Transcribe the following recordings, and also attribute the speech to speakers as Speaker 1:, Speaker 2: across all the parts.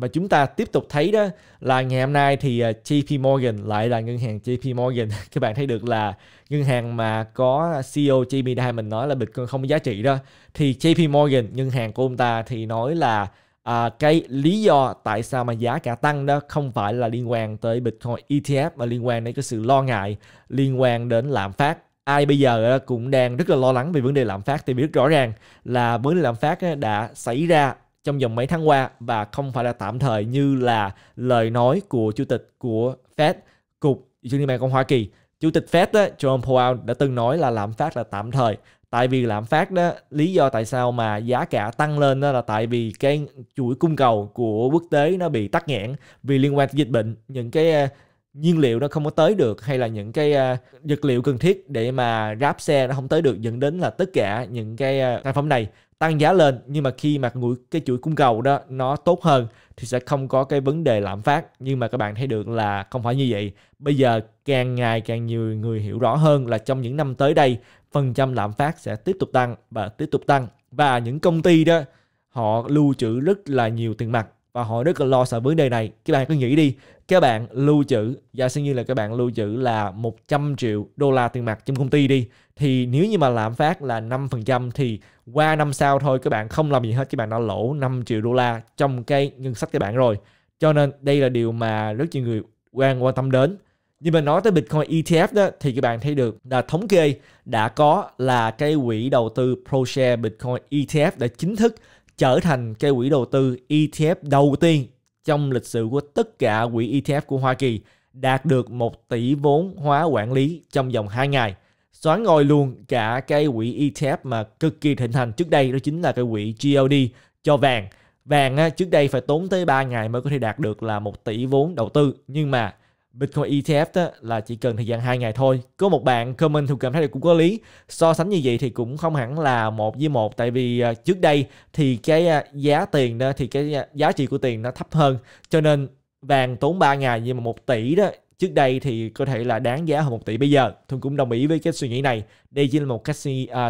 Speaker 1: và chúng ta tiếp tục thấy đó là ngày hôm nay thì ờ, JP Morgan lại là ngân hàng JP Morgan các bạn thấy được là ngân hàng mà có CEO Jamie Dimon nói là Bitcoin không có giá trị đó thì JP Morgan ngân hàng của ông ta thì nói là à, cái lý do tại sao mà giá cả tăng đó không phải là liên quan tới Bitcoin ETF mà liên quan đến cái sự lo ngại liên quan đến lạm phát ai bây giờ cũng đang rất là lo lắng về vấn đề lạm phát thì biết rõ ràng là vấn đề lạm phát đã xảy ra trong vòng mấy tháng qua và không phải là tạm thời như là lời nói của chủ tịch của Fed cục Liên bang Cộng Hoa Kỳ chủ tịch Fed đó, Jerome Powell đã từng nói là lạm phát là tạm thời tại vì lạm phát đó lý do tại sao mà giá cả tăng lên đó là tại vì cái chuỗi cung cầu của quốc tế nó bị tắc nghẽn vì liên quan tới dịch bệnh những cái à, nhiên liệu nó không có tới được hay là những cái à, vật liệu cần thiết để mà ráp xe nó không tới được dẫn đến là tất cả những cái à, sản phẩm này tăng giá lên nhưng mà khi mà ngủi cái chuỗi cung cầu đó nó tốt hơn thì sẽ không có cái vấn đề lạm phát nhưng mà các bạn thấy được là không phải như vậy bây giờ càng ngày càng nhiều người hiểu rõ hơn là trong những năm tới đây phần trăm lạm phát sẽ tiếp tục tăng và tiếp tục tăng và những công ty đó họ lưu trữ rất là nhiều tiền mặt và họ rất là lo sợ vấn đề này các bạn cứ nghĩ đi các bạn lưu trữ giả sử như là các bạn lưu trữ là 100 triệu đô la tiền mặt trong công ty đi thì nếu như mà lạm phát là 5% thì qua năm sau thôi các bạn không làm gì hết các bạn đã lỗ 5 triệu đô la trong cái ngân sách các bạn rồi cho nên đây là điều mà rất nhiều người quan quan tâm đến nhưng mà nói tới Bitcoin ETF đó thì các bạn thấy được là thống kê đã có là cái quỹ đầu tư ProShare Bitcoin ETF đã chính thức trở thành cây quỹ đầu tư ETF đầu tiên trong lịch sử của tất cả quỹ ETF của Hoa Kỳ đạt được 1 tỷ vốn hóa quản lý trong vòng 2 ngày. Xoán ngồi luôn cả cái quỹ ETF mà cực kỳ thịnh hành trước đây đó chính là cái quỹ GLD cho vàng. Vàng trước đây phải tốn tới 3 ngày mới có thể đạt được là 1 tỷ vốn đầu tư nhưng mà Bitcoin ETF đó là chỉ cần thời gian 2 ngày thôi. Có một bạn comment thì cảm thấy là cũng có lý. So sánh như vậy thì cũng không hẳn là một với một tại vì à, trước đây thì cái à, giá tiền đó thì cái à, giá trị của tiền nó thấp hơn. Cho nên vàng tốn 3 ngày nhưng mà 1 tỷ đó trước đây thì có thể là đáng giá hơn 1 tỷ bây giờ. Tôi cũng đồng ý với cái suy nghĩ này. Đây chỉ là một cách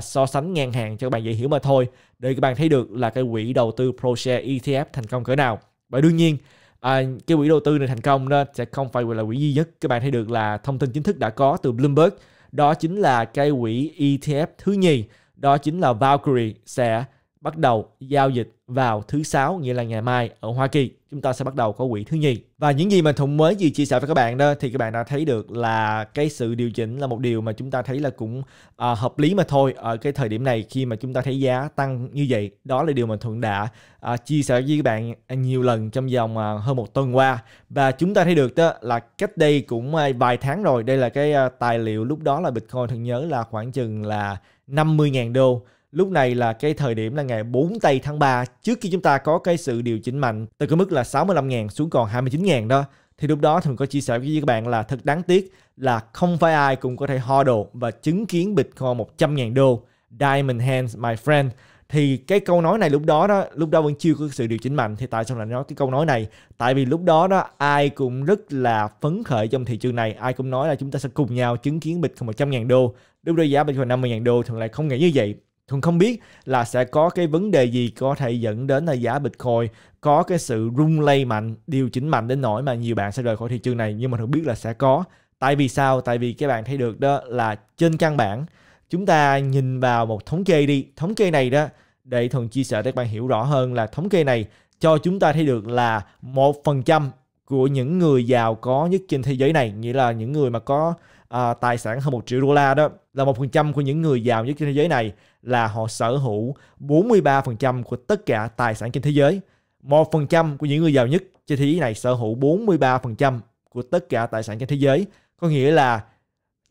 Speaker 1: so sánh ngang hàng cho các bạn dễ hiểu mà thôi. Để các bạn thấy được là cái quỹ đầu tư ProShare ETF thành công cỡ nào. Và đương nhiên à, cái quỹ đầu tư này thành công nên sẽ không phải là quỹ duy nhất các bạn thấy được là thông tin chính thức đã có từ Bloomberg đó chính là cái quỹ ETF thứ nhì đó chính là Valkyrie sẽ bắt đầu giao dịch vào thứ sáu nghĩa là ngày mai ở Hoa Kỳ chúng ta sẽ bắt đầu có quỹ thứ nhì và những gì mà Thùng mới gì chia sẻ với các bạn đó thì các bạn đã thấy được là cái sự điều chỉnh là một điều mà chúng ta thấy là cũng à, hợp lý mà thôi ở cái thời điểm này khi mà chúng ta thấy giá tăng như vậy đó là điều mà Thuận đã à, chia sẻ với các bạn nhiều lần trong vòng à, hơn một tuần qua và chúng ta thấy được đó là cách đây cũng à, vài tháng rồi đây là cái à, tài liệu lúc đó là Bitcoin Thuận nhớ là khoảng chừng là 50.000 đô Lúc này là cái thời điểm là ngày 4 tây tháng 3 trước khi chúng ta có cái sự điều chỉnh mạnh từ cái mức là 65.000 xuống còn 29.000 đó thì lúc đó thì có chia sẻ với các bạn là thật đáng tiếc là không phải ai cũng có thể ho đồ và chứng kiến Bitcoin 100.000 đô Diamond Hands my friend thì cái câu nói này lúc đó đó lúc đó vẫn chưa có sự điều chỉnh mạnh thì tại sao lại nói cái câu nói này tại vì lúc đó đó ai cũng rất là phấn khởi trong thị trường này ai cũng nói là chúng ta sẽ cùng nhau chứng kiến bịch một trăm ngàn đô lúc đó giá năm mươi ngàn đô thường lại không nghĩ như vậy không không biết là sẽ có cái vấn đề gì có thể dẫn đến là giá Bitcoin có cái sự rung lay mạnh, điều chỉnh mạnh đến nỗi mà nhiều bạn sẽ rời khỏi thị trường này nhưng mà không biết là sẽ có. Tại vì sao? Tại vì các bạn thấy được đó là trên căn bản chúng ta nhìn vào một thống kê đi. Thống kê này đó để thường chia sẻ để các bạn hiểu rõ hơn là thống kê này cho chúng ta thấy được là một phần trăm của những người giàu có nhất trên thế giới này nghĩa là những người mà có à, tài sản hơn một triệu đô la đó là một phần trăm của những người giàu nhất trên thế giới này là họ sở hữu 43% của tất cả tài sản trên thế giới. 1% của những người giàu nhất trên thế giới này sở hữu 43% của tất cả tài sản trên thế giới. Có nghĩa là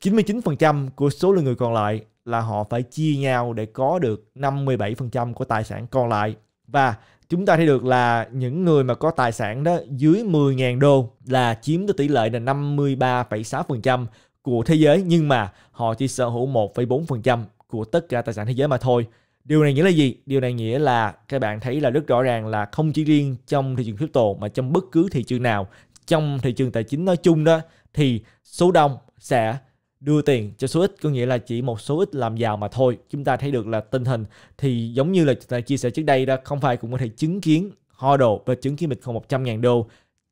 Speaker 1: 99% của số lượng người còn lại là họ phải chia nhau để có được 57% của tài sản còn lại. Và chúng ta thấy được là những người mà có tài sản đó dưới 10.000 đô là chiếm tới tỷ lệ là 53,6%, của thế giới nhưng mà họ chỉ sở hữu 1,4% của tất cả tài sản thế giới mà thôi. Điều này nghĩa là gì? Điều này nghĩa là các bạn thấy là rất rõ ràng là không chỉ riêng trong thị trường crypto mà trong bất cứ thị trường nào, trong thị trường tài chính nói chung đó thì số đông sẽ đưa tiền cho số ít có nghĩa là chỉ một số ít làm giàu mà thôi chúng ta thấy được là tình hình thì giống như là chúng ta chia sẻ trước đây đó không phải cũng có thể chứng kiến ho đồ và chứng kiến bitcoin trăm ngàn đô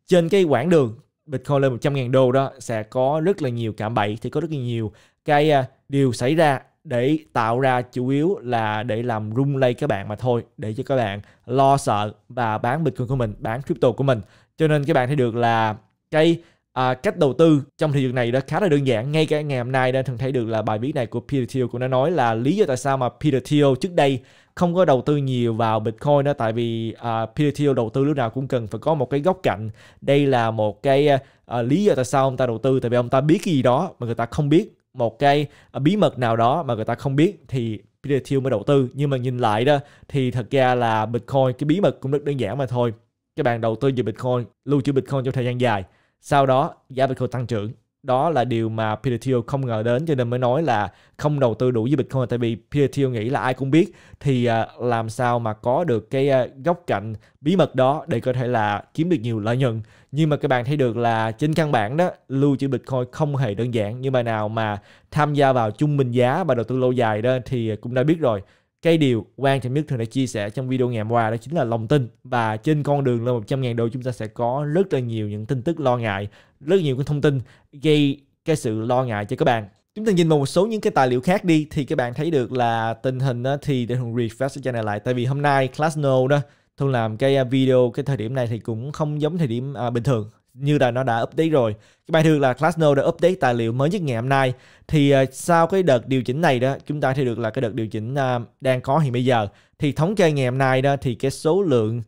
Speaker 1: trên cái quãng đường Bitcoin lên 100.000 đô đó sẽ có rất là nhiều cảm bẫy thì có rất là nhiều cái uh, điều xảy ra để tạo ra chủ yếu là để làm rung lay các bạn mà thôi để cho các bạn lo sợ và bán Bitcoin của mình, bán crypto của mình. Cho nên các bạn thấy được là cái à, cách đầu tư trong thị trường này đó khá là đơn giản ngay cả ngày hôm nay đã thường thấy được là bài viết này của Peter Thiel cũng đã nói là lý do tại sao mà Peter Thiel trước đây không có đầu tư nhiều vào Bitcoin đó tại vì uh, à, peer to đầu tư lúc nào cũng cần phải có một cái góc cạnh đây là một cái uh, lý do tại sao ông ta đầu tư tại vì ông ta biết cái gì đó mà người ta không biết một cái uh, bí mật nào đó mà người ta không biết thì peter thiel mới đầu tư nhưng mà nhìn lại đó thì thật ra là Bitcoin cái bí mật cũng rất đơn giản mà thôi các bạn đầu tư về Bitcoin lưu trữ Bitcoin trong thời gian dài sau đó giá Bitcoin tăng trưởng đó là điều mà Peter Thiel không ngờ đến cho nên mới nói là không đầu tư đủ với Bitcoin à. tại vì Peter Thiel nghĩ là ai cũng biết thì à, làm sao mà có được cái à, góc cạnh bí mật đó để có thể là kiếm được nhiều lợi nhuận nhưng mà các bạn thấy được là trên căn bản đó lưu trữ Bitcoin không hề đơn giản nhưng mà nào mà tham gia vào trung bình giá và đầu tư lâu dài đó thì cũng đã biết rồi cái điều quan trọng nhất thường đã chia sẻ trong video ngày hôm qua đó chính là lòng tin và trên con đường lên 100.000 đô chúng ta sẽ có rất là nhiều những tin tức lo ngại rất nhiều cái thông tin gây cái sự lo ngại cho các bạn chúng ta nhìn vào một số những cái tài liệu khác đi thì các bạn thấy được là tình hình thì để thường refresh này lại tại vì hôm nay class Classno đó thường làm cái video cái thời điểm này thì cũng không giống thời điểm à, bình thường như là nó đã update rồi cái bài thường là Glassnode đã update tài liệu mới nhất ngày hôm nay thì ờ, sau cái đợt điều chỉnh này đó chúng ta thấy được là cái đợt điều chỉnh ờ, đang có hiện bây giờ thì thống kê ngày hôm nay đó thì cái số lượng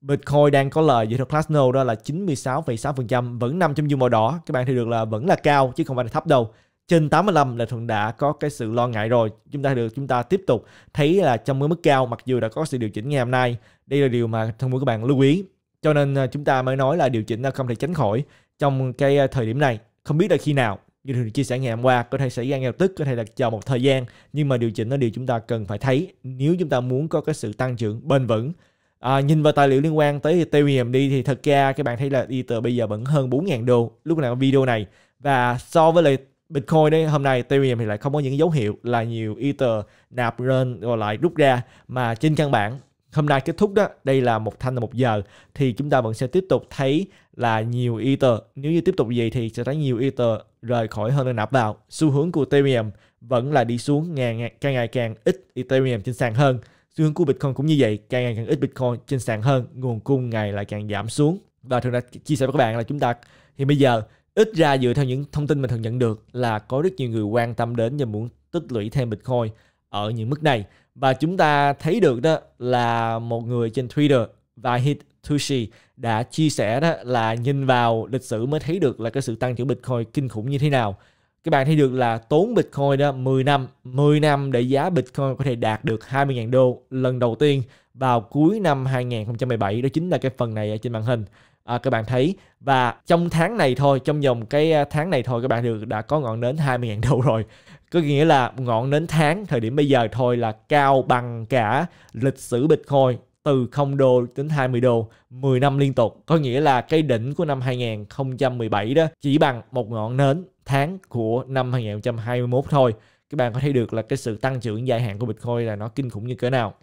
Speaker 1: Bitcoin đang có lời dựa theo Glassnode đó là 96,6% vẫn nằm trong dung màu đỏ các bạn thấy được là vẫn là cao chứ không phải là thấp đâu trên 85 là thường đã có cái sự lo ngại rồi chúng ta được chúng ta tiếp tục thấy là trong cái mức cao mặc dù đã có sự điều chỉnh ngày hôm nay đây là điều mà thân muốn các bạn lưu ý cho nên à, chúng ta mới nói là điều chỉnh là không thể tránh khỏi trong cái à, thời điểm này không biết là khi nào như thường chia sẻ ngày hôm qua có thể xảy ra ngay lập tức có thể là chờ một thời gian nhưng mà điều chỉnh là điều chúng ta cần phải thấy nếu chúng ta muốn có cái sự tăng trưởng bền vững à, nhìn vào tài liệu liên quan tới ethereum đi thì thật ra các bạn thấy là Ether bây giờ vẫn hơn 4.000 đô lúc nào video này và so với lại Bitcoin đấy hôm nay Ethereum thì lại không có những dấu hiệu là nhiều Ether nạp lên rồi lại rút ra mà trên căn bản hôm nay kết thúc đó đây là một thanh là một giờ thì chúng ta vẫn sẽ tiếp tục thấy là nhiều ether nếu như tiếp tục vậy thì sẽ thấy nhiều ether rời khỏi hơn là nạp vào xu hướng của ethereum vẫn là đi xuống ngày, ngày, càng ngày càng ít ethereum trên sàn hơn xu hướng của bitcoin cũng như vậy càng ngày càng ít bitcoin trên sàn hơn nguồn cung ngày lại càng giảm xuống và thường đã chia sẻ với các bạn là chúng ta thì bây giờ ít ra dựa theo những thông tin mình thường nhận được là có rất nhiều người quan tâm đến và muốn tích lũy thêm bitcoin ở những mức này và chúng ta thấy được đó là một người trên Twitter Vahid Tushi đã chia sẻ đó là nhìn vào lịch sử mới thấy được là cái sự tăng trưởng Bitcoin kinh khủng như thế nào. Các bạn thấy được là tốn Bitcoin đó 10 năm, 10 năm để giá Bitcoin có thể đạt được 20.000 đô lần đầu tiên vào cuối năm 2017 đó chính là cái phần này ở trên màn hình à, các bạn thấy và trong tháng này thôi trong vòng cái tháng này thôi các bạn được đã có ngọn nến 20.000 đô rồi có nghĩa là ngọn nến tháng thời điểm bây giờ thôi là cao bằng cả lịch sử Bitcoin từ 0 đô đến 20 đô 10 năm liên tục có nghĩa là cái đỉnh của năm 2017 đó chỉ bằng một ngọn nến tháng của năm 2021 thôi các bạn có thấy được là cái sự tăng trưởng dài hạn của Bitcoin là nó kinh khủng như cỡ nào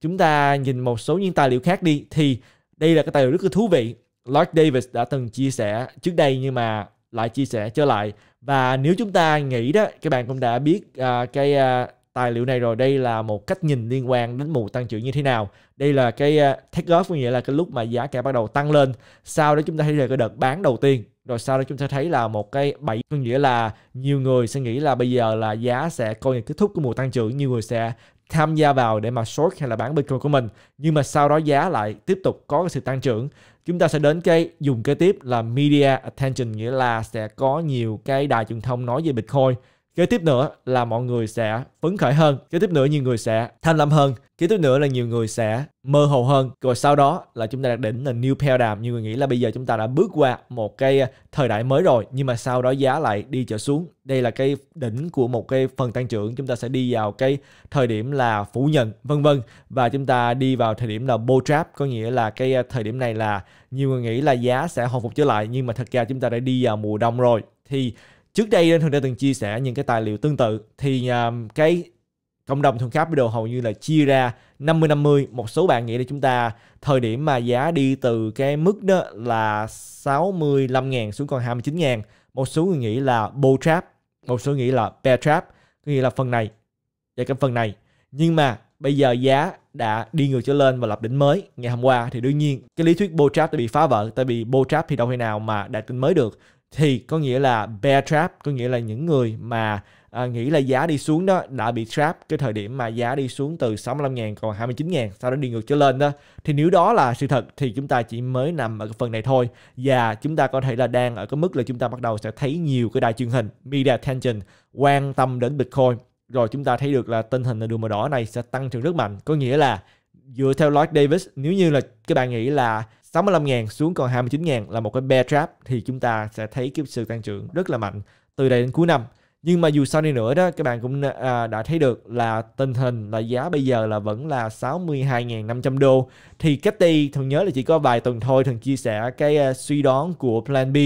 Speaker 1: chúng ta nhìn một số những tài liệu khác đi thì đây là cái tài liệu rất là thú vị Lord Davis đã từng chia sẻ trước đây nhưng mà lại chia sẻ trở lại và nếu chúng ta nghĩ đó các bạn cũng đã biết à, cái à, tài liệu này rồi đây là một cách nhìn liên quan đến mùa tăng trưởng như thế nào đây là cái à, take off nghĩa là cái lúc mà giá cả bắt đầu tăng lên sau đó chúng ta thấy là cái đợt bán đầu tiên rồi sau đó chúng ta thấy là một cái bảy có nghĩa là nhiều người sẽ nghĩ là bây giờ là giá sẽ coi như kết thúc của mùa tăng trưởng nhiều người sẽ tham gia vào để mà short hay là bán Bitcoin của mình nhưng mà sau đó giá lại tiếp tục có sự tăng trưởng chúng ta sẽ đến cái dùng kế tiếp là media attention nghĩa là sẽ có nhiều cái đài truyền thông nói về Bitcoin kế tiếp nữa là mọi người sẽ phấn khởi hơn kế tiếp nữa nhiều người sẽ tham lam hơn kế tiếp nữa là nhiều người sẽ mơ hồ hơn rồi sau đó là chúng ta đạt đỉnh là new paradigm nhiều người nghĩ là bây giờ chúng ta đã bước qua một cái thời đại mới rồi nhưng mà sau đó giá lại đi trở xuống đây là cái đỉnh của một cái phần tăng trưởng chúng ta sẽ đi vào cái thời điểm là phủ nhận vân vân và chúng ta đi vào thời điểm là bull trap có nghĩa là cái thời điểm này là nhiều người nghĩ là giá sẽ hồi phục trở lại nhưng mà thật ra chúng ta đã đi vào mùa đông rồi thì trước đây thường đã từng chia sẻ những cái tài liệu tương tự thì um, cái cộng đồng thường video hầu như là chia ra 50 50 một số bạn nghĩ là chúng ta thời điểm mà giá đi từ cái mức đó là 65 000 xuống còn 29 000 một số người nghĩ là bull trap một số nghĩ là bear trap có nghĩa là phần này và cái phần này nhưng mà bây giờ giá đã đi ngược trở lên và lập đỉnh mới ngày hôm qua thì đương nhiên cái lý thuyết bull trap đã bị phá vỡ tại vì bull trap thì đâu thể nào mà đạt đỉnh mới được thì có nghĩa là bear trap có nghĩa là những người mà à, nghĩ là giá đi xuống đó đã bị trap cái thời điểm mà giá đi xuống từ 65.000 còn 29.000 sau đó đi ngược trở lên đó thì nếu đó là sự thật thì chúng ta chỉ mới nằm ở cái phần này thôi và chúng ta có thể là đang ở cái mức là chúng ta bắt đầu sẽ thấy nhiều cái đài truyền hình media attention quan tâm đến Bitcoin rồi chúng ta thấy được là tình hình đường màu đỏ này sẽ tăng trưởng rất mạnh có nghĩa là dựa theo Lloyd Davis nếu như là các bạn nghĩ là 65.000 xuống còn 29.000 là một cái bear trap thì chúng ta sẽ thấy cái sự tăng trưởng rất là mạnh từ đây đến cuối năm. Nhưng mà dù sao đi nữa đó các bạn cũng à, đã thấy được là tình hình là giá bây giờ là vẫn là 62.500 đô thì Cathy thường nhớ là chỉ có vài tuần thôi thường chia sẻ cái uh, suy đoán của Plan B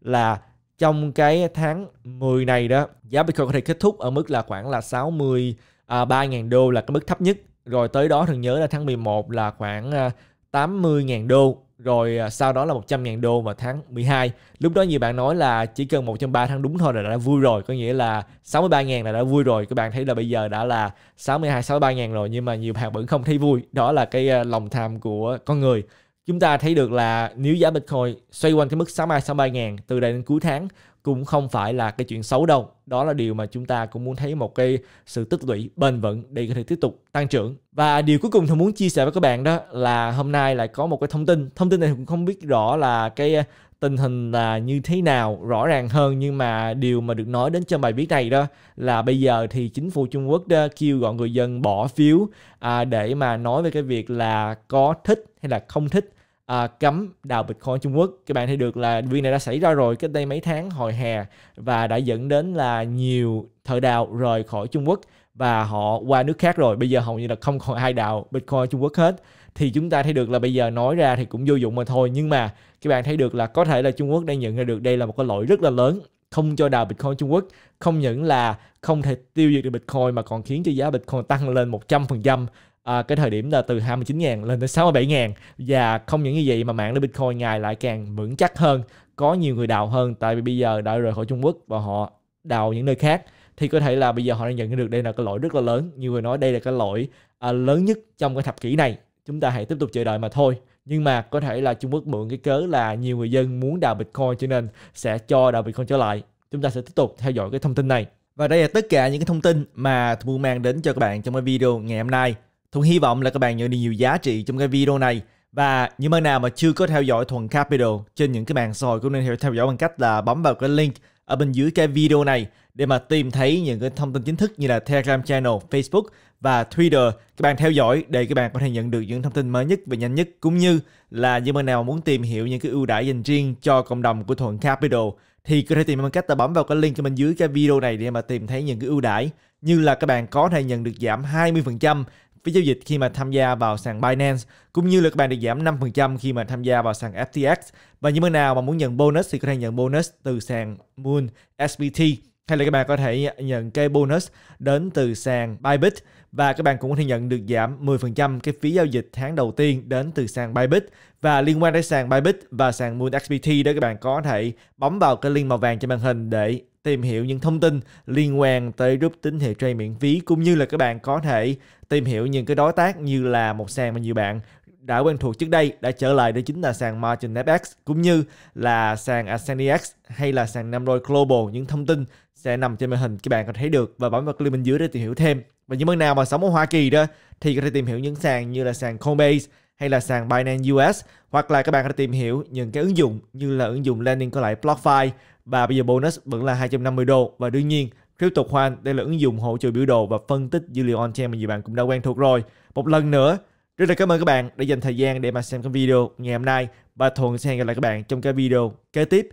Speaker 1: là trong cái tháng 10 này đó giá Bitcoin có thể kết thúc ở mức là khoảng là 63.000 à, đô là cái mức thấp nhất rồi tới đó thường nhớ là tháng 11 là khoảng uh, 80.000 đô rồi à, sau đó là 100.000 đô vào tháng 12. Lúc đó nhiều bạn nói là chỉ cần 130 tháng đúng thôi là đã vui rồi, có nghĩa là 63.000 là đã vui rồi. Các bạn thấy là bây giờ đã là 62 63.000 rồi nhưng mà nhiều bạn vẫn không thấy vui. Đó là cái à, lòng tham của con người. Chúng ta thấy được là nếu giá Bitcoin xoay quanh cái mức 62 63.000 từ đây đến cuối tháng cũng không phải là cái chuyện xấu đâu. Đó là điều mà chúng ta cũng muốn thấy một cái sự tích lũy bền vững để có thể tiếp tục tăng trưởng. Và điều cuối cùng tôi muốn chia sẻ với các bạn đó là hôm nay lại có một cái thông tin. Thông tin này cũng không biết rõ là cái tình hình là như thế nào rõ ràng hơn nhưng mà điều mà được nói đến trong bài viết này đó là bây giờ thì chính phủ Trung Quốc đó kêu gọi người dân bỏ phiếu à, để mà nói về cái việc là có thích hay là không thích à, cấm đào Bitcoin Trung Quốc. Các bạn thấy được là việc này đã xảy ra rồi cách đây mấy tháng hồi hè và đã dẫn đến là nhiều thợ đào rời khỏi Trung Quốc và họ qua nước khác rồi. Bây giờ hầu như là không còn ai đào Bitcoin Trung Quốc hết. Thì chúng ta thấy được là bây giờ nói ra thì cũng vô dụng mà thôi. Nhưng mà các bạn thấy được là có thể là Trung Quốc đang nhận ra được đây là một cái lỗi rất là lớn không cho đào Bitcoin Trung Quốc không những là không thể tiêu diệt được Bitcoin mà còn khiến cho giá Bitcoin tăng lên 100% à, cái thời điểm là từ 29.000 lên tới 67.000 và không những như vậy mà mạng lưới Bitcoin ngày lại càng vững chắc hơn có nhiều người đào hơn tại vì bây giờ đã rời khỏi Trung Quốc và họ đào những nơi khác thì có thể là bây giờ họ đang nhận được đây là cái lỗi rất là lớn nhiều người nói đây là cái lỗi à, lớn nhất trong cái thập kỷ này chúng ta hãy tiếp tục chờ đợi mà thôi nhưng mà có thể là Trung Quốc mượn cái cớ là nhiều người dân muốn đào Bitcoin cho nên sẽ cho đào Bitcoin trở lại chúng ta sẽ tiếp tục theo dõi cái thông tin này và đây là tất cả những cái thông tin mà Thu mang đến cho các bạn trong cái video ngày hôm nay Thuận hy vọng là các bạn nhận được nhiều giá trị trong cái video này. Và những bạn nào mà chưa có theo dõi Thuận Capital trên những cái mạng xã hội cũng nên theo dõi bằng cách là bấm vào cái link ở bên dưới cái video này để mà tìm thấy những cái thông tin chính thức như là Telegram channel, Facebook và Twitter. Các bạn theo dõi để các bạn có thể nhận được những thông tin mới nhất và nhanh nhất cũng như là những bạn nào muốn tìm hiểu những cái ưu đãi dành riêng cho cộng đồng của Thuận Capital thì có thể tìm bằng cách là bấm vào cái link ở bên dưới cái video này để mà tìm thấy những cái ưu đãi như là các bạn có thể nhận được giảm 20% phí giao dịch khi mà tham gia vào sàn Binance cũng như là các bạn được giảm 5% khi mà tham gia vào sàn FTX. Và những bạn nào mà muốn nhận bonus thì có thể nhận bonus từ sàn Moon SBT hay là các bạn có thể nhận cái bonus đến từ sàn Bybit và các bạn cũng có thể nhận được giảm 10% cái phí giao dịch tháng đầu tiên đến từ sàn Bybit và liên quan đến sàn Bybit và sàn Moon SBT đó các bạn có thể bấm vào cái link màu vàng trên màn hình để tìm hiểu những thông tin liên quan tới rút tín hiệu trade miễn phí cũng như là các bạn có thể tìm hiểu những cái đối tác như là một sàn mà nhiều bạn đã quen thuộc trước đây đã trở lại đó chính là sàn Margin FX cũng như là sàn AsenEX hay là sàn Namroid Global những thông tin sẽ nằm trên màn hình các bạn có thể thấy được và bấm vào clip bên dưới để tìm hiểu thêm và những bạn nào mà sống ở Hoa Kỳ đó thì có thể tìm hiểu những sàn như là sàn Coinbase hay là sàn Binance US hoặc là các bạn có thể tìm hiểu những cái ứng dụng như là ứng dụng landing có lại BlockFi và bây giờ bonus vẫn là 250 đô và đương nhiên CryptoQuant đây là ứng dụng hỗ trợ biểu đồ và phân tích dữ liệu on-chain mà nhiều bạn cũng đã quen thuộc rồi. Một lần nữa, rất là cảm ơn các bạn đã dành thời gian để mà xem cái video ngày hôm nay và Thuận sẽ hẹn gặp lại các bạn trong cái video kế tiếp.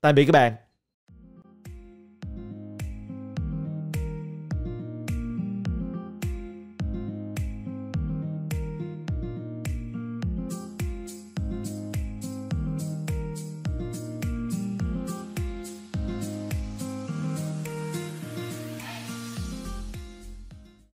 Speaker 1: Tạm biệt các bạn.